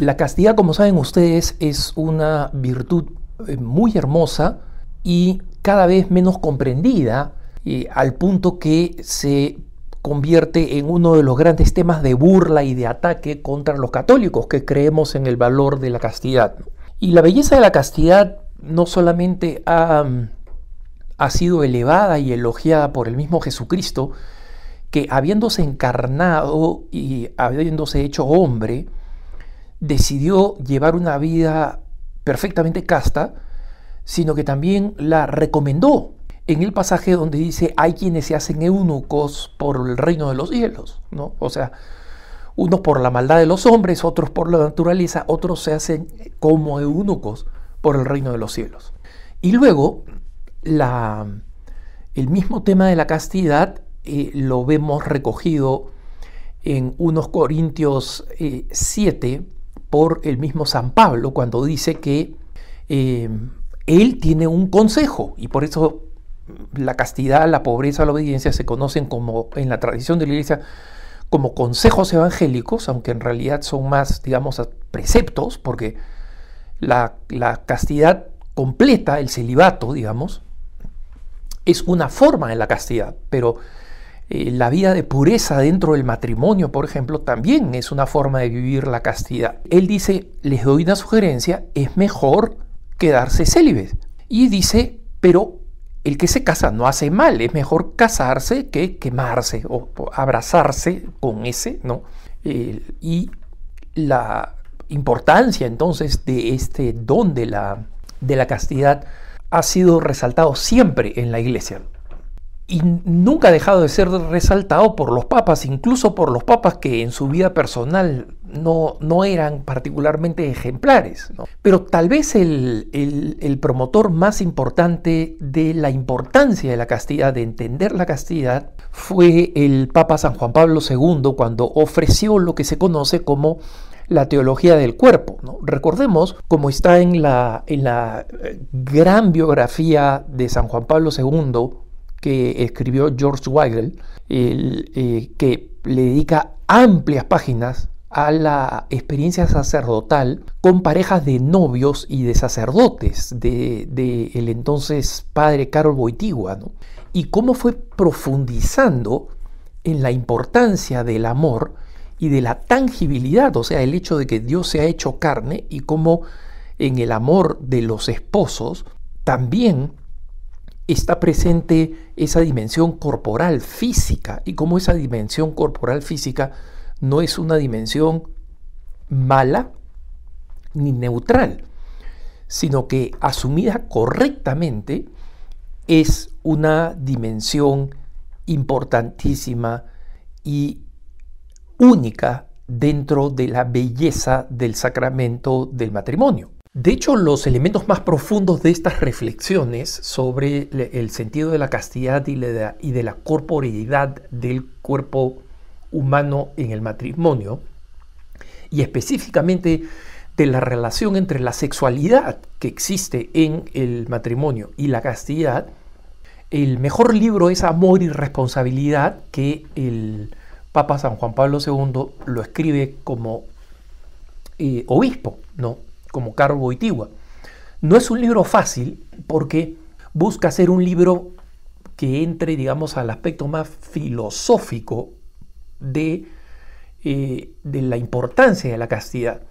La castidad, como saben ustedes, es una virtud eh, muy hermosa y cada vez menos comprendida eh, al punto que se convierte en uno de los grandes temas de burla y de ataque contra los católicos que creemos en el valor de la castidad. Y la belleza de la castidad no solamente ha sido elevada y elogiada por el mismo Jesucristo, que habiéndose encarnado y habiéndose hecho hombre, decidió llevar una vida perfectamente casta, sino que también la recomendó en el pasaje donde dice hay quienes se hacen eunucos por el reino de los cielos, ¿no? O sea, unos por la maldad de los hombres, otros por la naturaleza, otros se hacen como eunucos por el reino de los cielos. Y luego, la, el mismo tema de la castidad eh, lo vemos recogido en unos Corintios 7, eh, por el mismo San Pablo cuando dice que eh, él tiene un consejo y por eso la castidad, la pobreza, la obediencia se conocen como en la tradición de la iglesia como consejos evangélicos, aunque en realidad son más, digamos, preceptos, porque la, la castidad completa, el celibato, digamos, es una forma de la castidad, pero eh, la vida de pureza dentro del matrimonio, por ejemplo, también es una forma de vivir la castidad. Él dice, les doy una sugerencia, es mejor quedarse célibes. Y dice, pero el que se casa no hace mal, es mejor casarse que quemarse o, abrazarse con ese, ¿no? Eh, y la importancia entonces de este don de la, de la castidad ha sido resaltado siempre en la iglesia y nunca ha dejado de ser resaltado por los papas, incluso por los papas que en su vida personal no, no eran particularmente ejemplares. Pero tal vez el, promotor más importante de la importancia de la castidad, de entender la castidad, fue el Papa San Juan Pablo II cuando ofreció lo que se conoce como la teología del cuerpo. Recordemos, como está en la, en la eh, gran biografía de San Juan Pablo II, que escribió George Weigel, eh, que le dedica amplias páginas a la experiencia sacerdotal con parejas de novios y de sacerdotes del de, el entonces padre Carol Boitigua, y cómo fue profundizando en la importancia del amor y de la tangibilidad, o sea, el hecho de que Dios se ha hecho carne y cómo en el amor de los esposos también está presente esa dimensión corporal física y cómo esa dimensión corporal física no es una dimensión mala ni neutral, sino que asumida correctamente es una dimensión importantísima y única dentro de la belleza del sacramento del matrimonio. De hecho, los elementos más profundos de estas reflexiones sobre el sentido de la castidad y de la corporeidad del cuerpo humano en el matrimonio, y específicamente de la relación entre la sexualidad que existe en el matrimonio y la castidad, el mejor libro es Amor y Responsabilidad, que el Papa San Juan Pablo II lo escribe como eh, obispo, ¿no? como Carl Boitigua. No es un libro fácil porque busca ser un libro que entre, digamos, al aspecto más filosófico eh, de, la importancia de la castidad.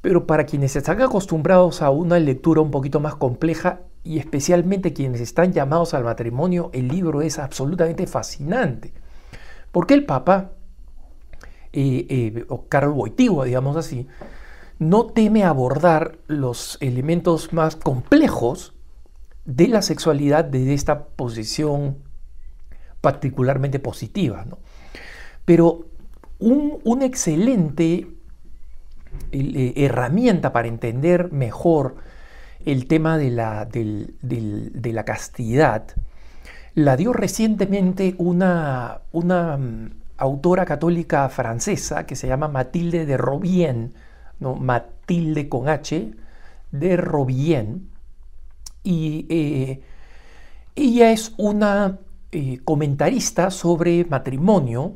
Pero para quienes están acostumbrados a una lectura un poquito más compleja y especialmente quienes están llamados al matrimonio, el libro es absolutamente fascinante. Porque el Papa, eh, eh, o Carlos Boitigua, digamos así, no teme abordar los elementos más complejos de la sexualidad desde esta posición particularmente positiva. Pero una excelente eh, herramienta para entender mejor el tema de la, castidad la dio recientemente una, una mm, autora católica francesa que se llama Mathilde de Robien, Matilde con H, de Robien. Y eh, ella es una eh, comentarista sobre matrimonio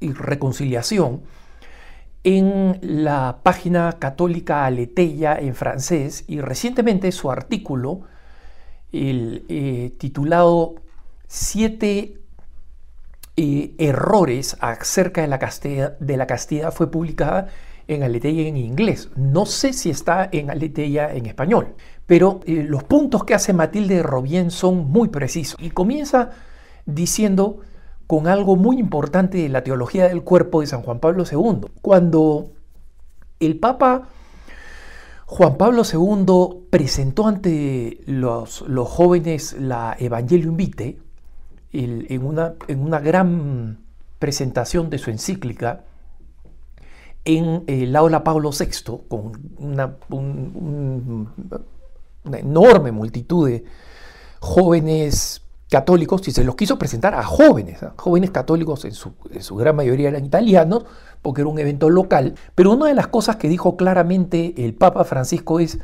y reconciliación en la página católica Aleteya en francés y recientemente su artículo el, eh, titulado Siete errores acerca de la, castidad, de la castidad fue publicada en Aleteia en inglés. No sé si está en Aleteia en español, pero eh, los puntos que hace Matilde Robien son muy precisos. Y comienza diciendo con algo muy importante de la teología del cuerpo de San Juan Pablo II. Cuando el Papa Juan Pablo II presentó ante los, jóvenes la Evangelium Vitae en, una, en una gran presentación de su encíclica, en el eh, aula Pablo VI, con una, enorme multitud de jóvenes católicos y se los quiso presentar a jóvenes, ¿ah? jóvenes católicos en su, gran mayoría eran italianos, porque era un evento local. Pero una de las cosas que dijo claramente el Papa Francisco es,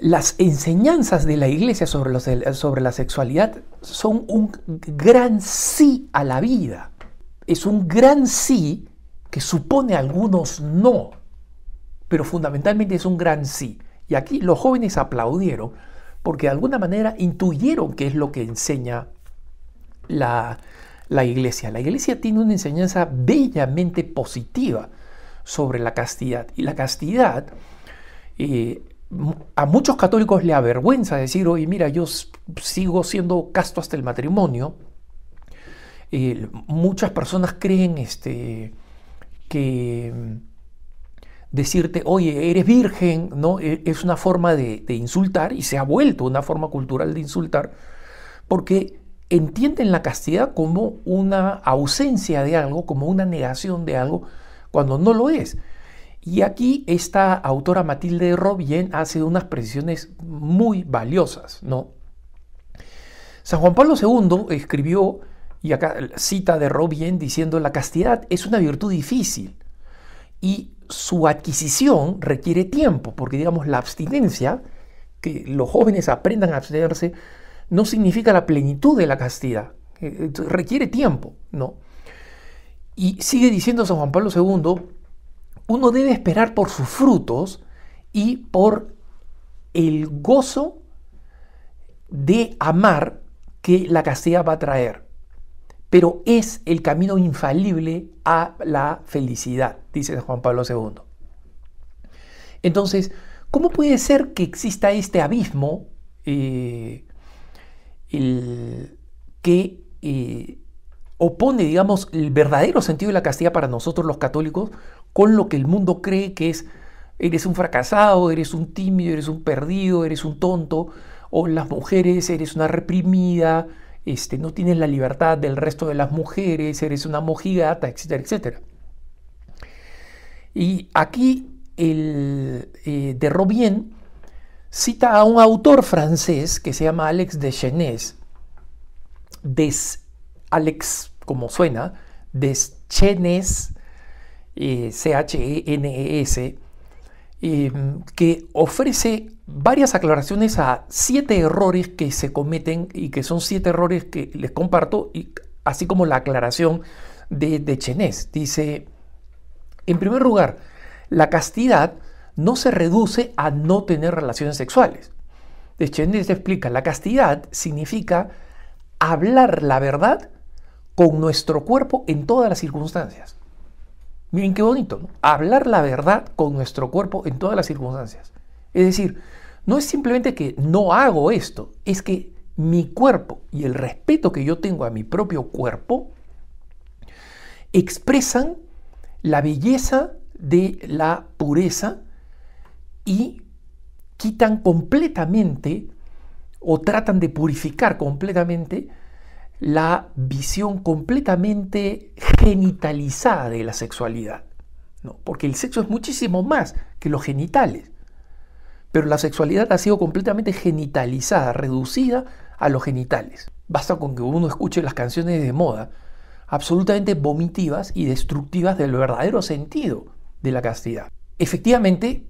las enseñanzas de la iglesia sobre, sobre la sexualidad son un gran sí a la vida. Es un gran sí que supone algunos no, pero fundamentalmente es un gran sí. Y aquí los jóvenes aplaudieron porque de alguna manera intuyeron qué es lo que enseña la, iglesia. La iglesia tiene una enseñanza bellamente positiva sobre la castidad. Y la castidad, eh, a muchos católicos le avergüenza decir, oye, mira, yo sigo siendo casto hasta el matrimonio. Eh, muchas personas creen este, que mm, decirte, oye, eres virgen, ¿no? E, es una forma de, insultar y se ha vuelto una forma cultural de insultar, porque entienden la castidad como una ausencia de algo, como una negación de algo, cuando no lo es. Y aquí esta autora Matilde Robien hace unas precisiones muy valiosas, ¿no? San Juan Pablo II escribió y acá cita de Robien diciendo, la castidad es una virtud difícil y su adquisición requiere tiempo, porque digamos la abstinencia, que los jóvenes aprendan a abstenerse, no significa la plenitud de la castidad, eh, requiere tiempo, ¿no? Y sigue diciendo San Juan Pablo II, uno debe esperar por sus frutos y por el gozo de amar que la castidad va a traer pero es el camino infalible a la felicidad, dice Juan Pablo II. Entonces, ¿cómo puede ser que exista este abismo eh, que eh, opone, digamos, el verdadero sentido de la castidad para nosotros los católicos con lo que el mundo cree que es eres un fracasado, eres un tímido, eres un perdido, eres un tonto, o las mujeres, eres una reprimida, este, no tienes la libertad del resto de las mujeres, eres una mojigata, etcétera, etcétera. Y aquí el eh, de Robien cita a un autor francés que se llama Alex de des Alex, como suena, Deschenes, eh, e e C-H-E-N-E-S, Em, que ofrece varias aclaraciones a siete errores que se cometen y que son siete errores que les comparto, y, así como la aclaración de, de Dice, en primer lugar, la castidad no se reduce a no tener relaciones sexuales. De explica, la castidad significa hablar la verdad con nuestro cuerpo en todas las circunstancias. Miren qué bonito, Hablar la verdad con nuestro cuerpo en todas las circunstancias. Es decir, no es simplemente que no hago esto, es que mi cuerpo y el respeto que yo tengo a mi propio cuerpo expresan la belleza de la pureza y quitan completamente o tratan de purificar completamente la visión completamente genitalizada de la sexualidad. Porque el sexo es muchísimo más que los genitales. Pero la sexualidad ha sido completamente genitalizada, reducida a los genitales. Basta con que uno escuche las canciones de moda, absolutamente vomitivas y destructivas del verdadero sentido de la castidad. Efectivamente,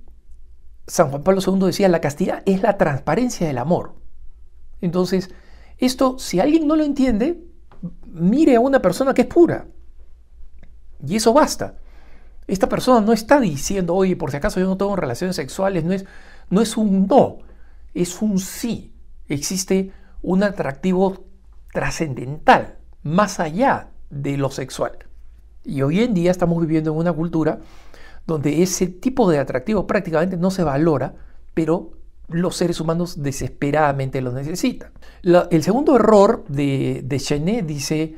San Juan Pablo II decía, la castidad es la transparencia del amor. Entonces, esto, si alguien no lo entiende, mire a una persona que es pura. Y eso basta. Esta persona no está diciendo, oye, por si acaso yo no tengo relaciones sexuales, no es, no es un no, es un sí. Existe un atractivo trascendental, más allá de lo sexual. Y hoy en día estamos viviendo en una cultura donde ese tipo de atractivo prácticamente no se valora, pero los seres humanos desesperadamente los necesitan. el segundo error de, de dice,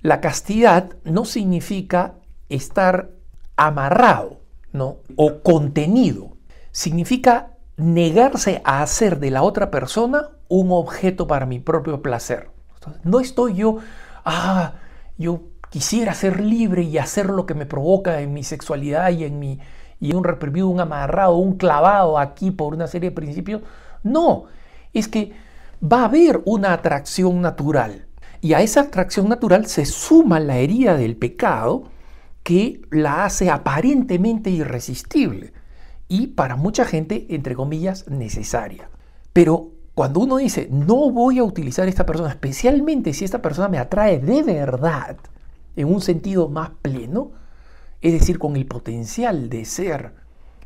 la castidad no significa estar amarrado ¿no? o contenido, significa negarse a hacer de la otra persona un objeto para mi propio placer. no estoy yo, ah, yo quisiera ser libre y hacer lo que me provoca en mi sexualidad y en mi y un reprimido, un amarrado, un clavado aquí por una serie de principios. No, es que va a haber una atracción natural. Y a esa atracción natural se suma la herida del pecado que la hace aparentemente irresistible y para mucha gente, entre comillas, necesaria. Pero cuando uno dice, no voy a utilizar a esta persona, especialmente si esta persona me atrae de verdad, en un sentido más pleno, es decir, con el potencial de ser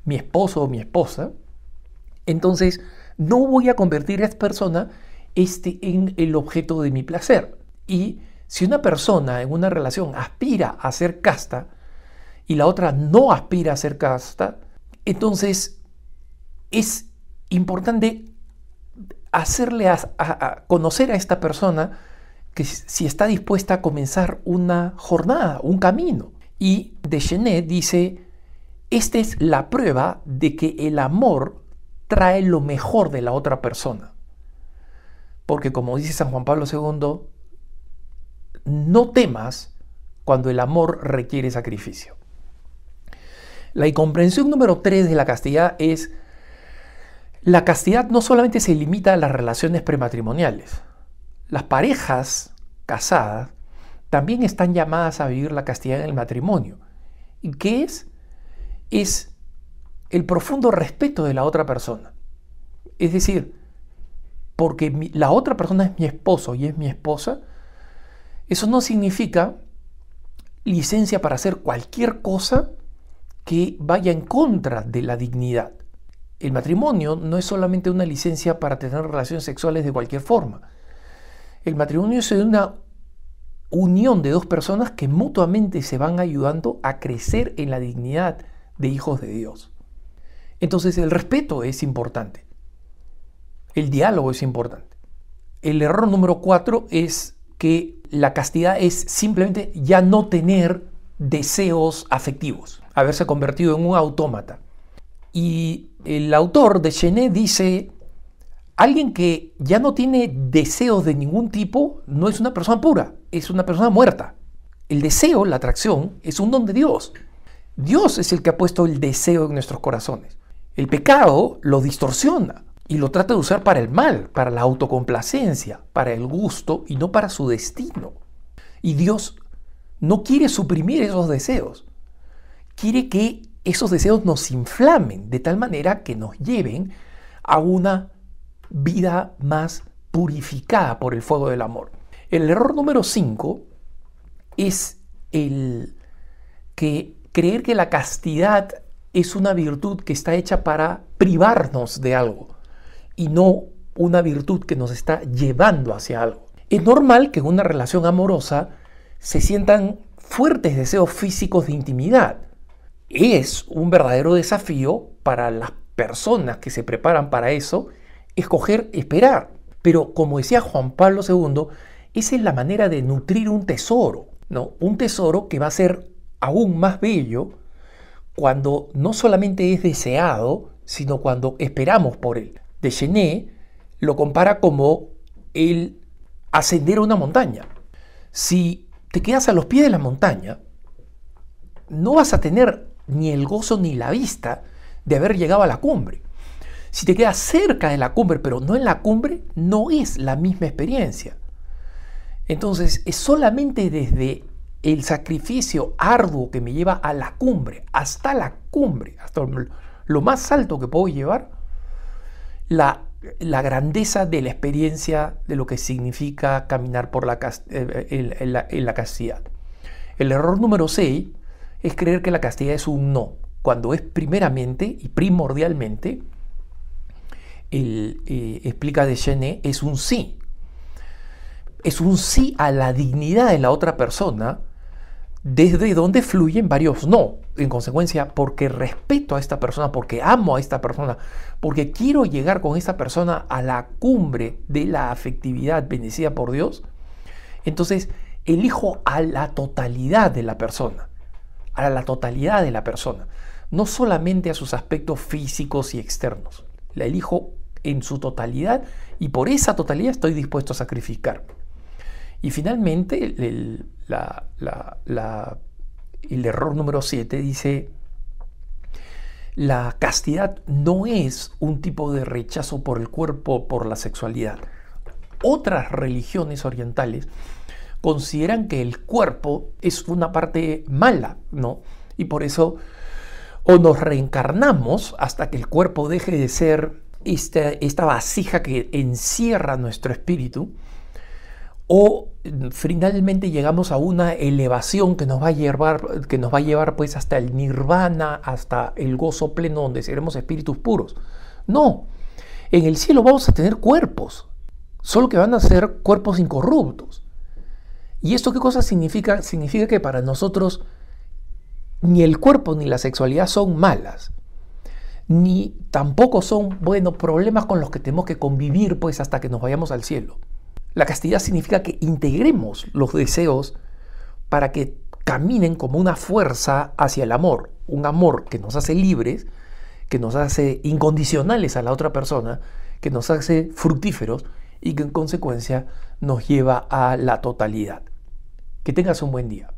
mi esposo o mi esposa, entonces no voy a convertir a esta persona este, en el objeto de mi placer. Y si una persona en una relación aspira a ser casta y la otra no aspira a ser casta, entonces es importante hacerle conocer a esta persona que si está dispuesta a comenzar una jornada, un camino. Y Chenet dice, esta es la prueba de que el amor trae lo mejor de la otra persona. Porque como dice San Juan Pablo II, no temas cuando el amor requiere sacrificio. La incomprensión número 3 de la castidad es, la castidad no solamente se limita a las relaciones prematrimoniales. Las parejas casadas también están llamadas a vivir la castidad en el matrimonio. ¿Y qué es? Es el profundo respeto de la otra persona. Es decir, porque la otra persona es mi esposo y es mi esposa, eso no significa licencia para hacer cualquier cosa que vaya en contra de la dignidad. El matrimonio no es solamente una licencia para tener relaciones sexuales de cualquier forma. El matrimonio es una unión de dos personas que mutuamente se van ayudando a crecer en la dignidad de hijos de Dios. Entonces el respeto es importante, el diálogo es importante. El error número cuatro es que la castidad es simplemente ya no tener deseos afectivos, haberse convertido en un autómata. Y el autor de Chenet dice Alguien que ya no tiene deseos de ningún tipo no es una persona pura, es una persona muerta. El deseo, la atracción, es un don de Dios. Dios es el que ha puesto el deseo en nuestros corazones. El pecado lo distorsiona y lo trata de usar para el mal, para la autocomplacencia, para el gusto y no para su destino. Y Dios no quiere suprimir esos deseos. Quiere que esos deseos nos inflamen de tal manera que nos lleven a una vida más purificada por el fuego del amor. El error número 5 es el que creer que la castidad es una virtud que está hecha para privarnos de algo y no una virtud que nos está llevando hacia algo. Es normal que en una relación amorosa se sientan fuertes deseos físicos de intimidad. Es un verdadero desafío para las personas que se preparan para eso escoger esperar. Pero como decía Juan Pablo II, esa es la manera de nutrir un tesoro, ¿no? Un tesoro que va a ser aún más bello cuando no solamente es deseado, sino cuando esperamos por él. De lo compara como el ascender a una montaña. Si te quedas a los pies de la montaña, no vas a tener ni el gozo ni la vista de haber llegado a la cumbre. Si te quedas cerca de la cumbre, pero no en la cumbre, no es la misma experiencia. Entonces, es solamente desde el sacrificio arduo que me lleva a la cumbre, hasta la cumbre, hasta lo más alto que puedo llevar, la, grandeza de la experiencia de lo que significa caminar por la, eh, en la castidad. El error número 6 es creer que la castidad es un no, cuando es primeramente y primordialmente el, eh, explica de Deschene, es un sí. Es un sí a la dignidad de la otra persona, desde donde fluyen varios no. En consecuencia, porque respeto a esta persona, porque amo a esta persona, porque quiero llegar con esta persona a la cumbre de la afectividad bendecida por Dios, entonces elijo a la totalidad de la persona, a la totalidad de la persona, no solamente a sus aspectos físicos y externos, la elijo en su totalidad y por esa totalidad estoy dispuesto a sacrificar. Y finalmente, el, error número 7 dice, la castidad no es un tipo de rechazo por el cuerpo, por la sexualidad. Otras religiones orientales consideran que el cuerpo es una parte mala, ¿no? Y por eso o nos reencarnamos hasta que el cuerpo deje de ser esta, vasija que encierra nuestro espíritu, o finalmente llegamos a una elevación que nos va a llevar, que nos va a llevar pues hasta el nirvana, hasta el gozo pleno donde seremos espíritus puros. No, en el cielo vamos a tener cuerpos, solo que van a ser cuerpos incorruptos. ¿Y esto qué cosa significa? Significa que para nosotros ni el cuerpo ni la sexualidad son malas ni tampoco son, buenos problemas con los que tenemos que convivir pues hasta que nos vayamos al cielo. La castidad significa que integremos los deseos para que caminen como una fuerza hacia el amor, un amor que nos hace libres, que nos hace incondicionales a la otra persona, que nos hace fructíferos y que en consecuencia nos lleva a la totalidad. Que tengas un buen día.